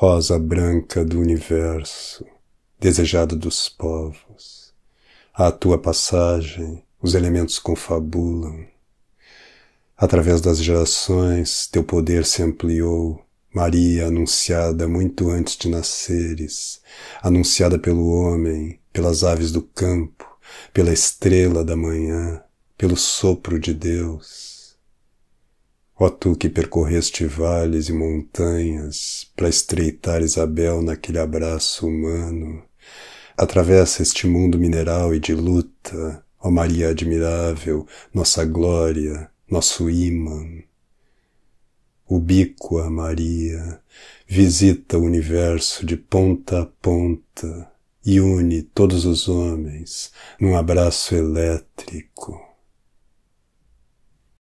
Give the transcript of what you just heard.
rosa branca do universo, desejado dos povos. À tua passagem, os elementos confabulam. Através das gerações, teu poder se ampliou. Maria, anunciada muito antes de nasceres, anunciada pelo homem, pelas aves do campo, pela estrela da manhã, pelo sopro de Deus Ó tu que percorreste vales e montanhas para estreitar Isabel naquele abraço humano, atravessa este mundo mineral e de luta, ó Maria admirável, nossa glória, nosso ímã. Ubíqua Maria, visita o universo de ponta a ponta e une todos os homens num abraço elétrico.